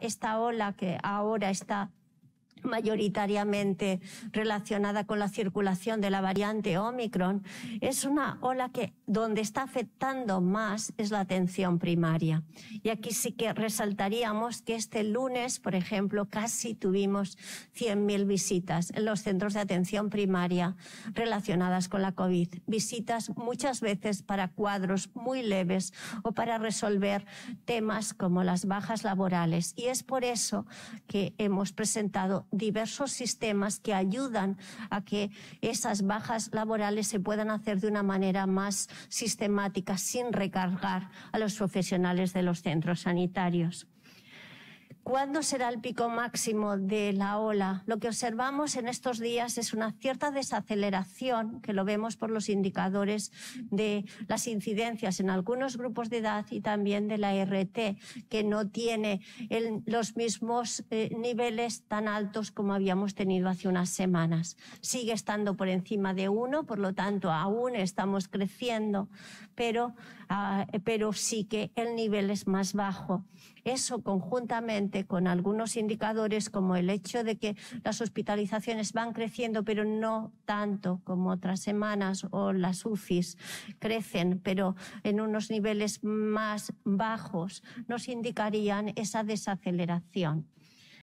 esta ola que ahora está mayoritariamente relacionada con la circulación de la variante Omicron, es una ola que donde está afectando más es la atención primaria. Y aquí sí que resaltaríamos que este lunes, por ejemplo, casi tuvimos 100.000 visitas en los centros de atención primaria relacionadas con la COVID. Visitas muchas veces para cuadros muy leves o para resolver temas como las bajas laborales. Y es por eso que hemos presentado diversos sistemas que ayudan a que esas bajas laborales se puedan hacer de una manera más sistemática, sin recargar a los profesionales de los centros sanitarios. ¿Cuándo será el pico máximo de la ola? Lo que observamos en estos días es una cierta desaceleración, que lo vemos por los indicadores de las incidencias en algunos grupos de edad y también de la RT, que no tiene los mismos eh, niveles tan altos como habíamos tenido hace unas semanas. Sigue estando por encima de uno, por lo tanto, aún estamos creciendo, pero ah, sí que el nivel es más bajo. Eso conjuntamente con algunos indicadores como el hecho de que las hospitalizaciones van creciendo, pero no tanto como otras semanas o las UCIs crecen, pero en unos niveles más bajos, nos indicarían esa desaceleración.